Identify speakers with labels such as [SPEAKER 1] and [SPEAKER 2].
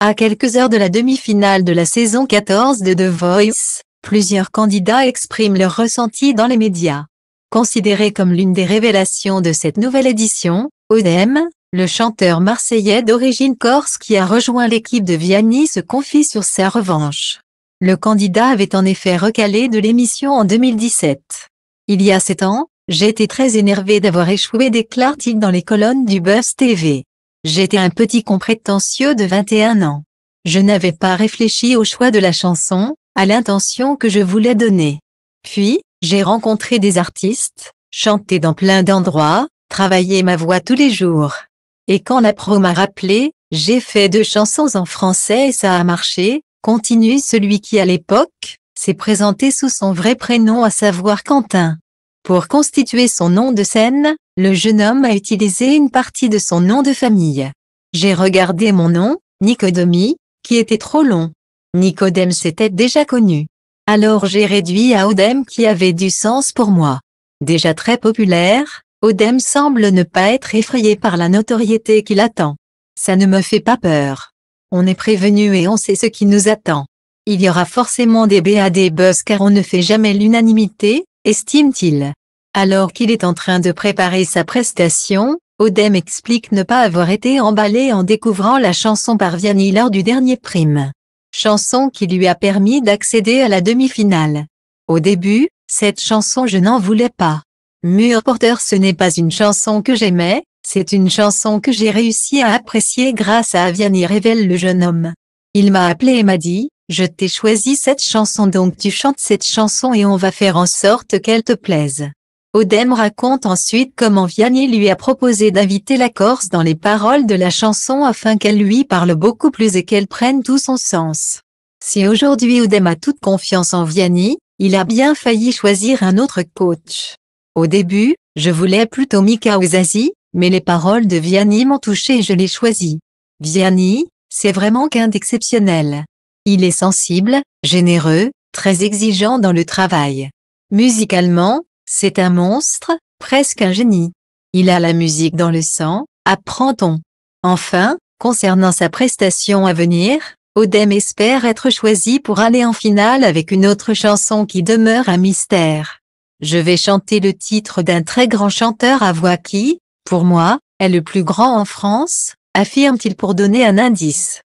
[SPEAKER 1] À quelques heures de la demi-finale de la saison 14 de The Voice, plusieurs candidats expriment leur ressenti dans les médias. Considéré comme l'une des révélations de cette nouvelle édition, Odem, le chanteur marseillais d'origine corse qui a rejoint l'équipe de Vianney se confie sur sa revanche. Le candidat avait en effet recalé de l'émission en 2017. Il y a sept ans, j'étais très énervé d'avoir échoué déclare-t-il dans les colonnes du Buzz TV. J'étais un petit con prétentieux de 21 ans. Je n'avais pas réfléchi au choix de la chanson, à l'intention que je voulais donner. Puis, j'ai rencontré des artistes, chanté dans plein d'endroits, travaillé ma voix tous les jours. Et quand la pro m'a rappelé, j'ai fait deux chansons en français et ça a marché, continue celui qui à l'époque, s'est présenté sous son vrai prénom à savoir Quentin. Pour constituer son nom de scène, le jeune homme a utilisé une partie de son nom de famille. J'ai regardé mon nom, Nicodomie, qui était trop long. Nicodème s'était déjà connu. Alors j'ai réduit à Odem qui avait du sens pour moi. Déjà très populaire, Odem semble ne pas être effrayé par la notoriété qui l'attend. Ça ne me fait pas peur. On est prévenu et on sait ce qui nous attend. Il y aura forcément des BAD buzz car on ne fait jamais l'unanimité, estime-t-il. Alors qu'il est en train de préparer sa prestation, Odem explique ne pas avoir été emballé en découvrant la chanson par Vianney lors du dernier prime. Chanson qui lui a permis d'accéder à la demi-finale. Au début, cette chanson je n'en voulais pas. Mur Porter ce n'est pas une chanson que j'aimais, c'est une chanson que j'ai réussi à apprécier grâce à Vianney révèle le jeune homme. Il m'a appelé et m'a dit, je t'ai choisi cette chanson donc tu chantes cette chanson et on va faire en sorte qu'elle te plaise. Odem raconte ensuite comment Vianney lui a proposé d'inviter la Corse dans les paroles de la chanson afin qu'elle lui parle beaucoup plus et qu'elle prenne tout son sens. Si aujourd'hui Odem a toute confiance en Vianney, il a bien failli choisir un autre coach. Au début, je voulais plutôt Mika Ozazi, mais les paroles de Vianney m'ont touché et je l'ai choisi. Vianney, c'est vraiment qu'un d'exceptionnel. Il est sensible, généreux, très exigeant dans le travail. Musicalement, c'est un monstre, presque un génie. Il a la musique dans le sang, apprend-on. Enfin, concernant sa prestation à venir, Odem espère être choisi pour aller en finale avec une autre chanson qui demeure un mystère. Je vais chanter le titre d'un très grand chanteur à voix qui, pour moi, est le plus grand en France, affirme-t-il pour donner un indice.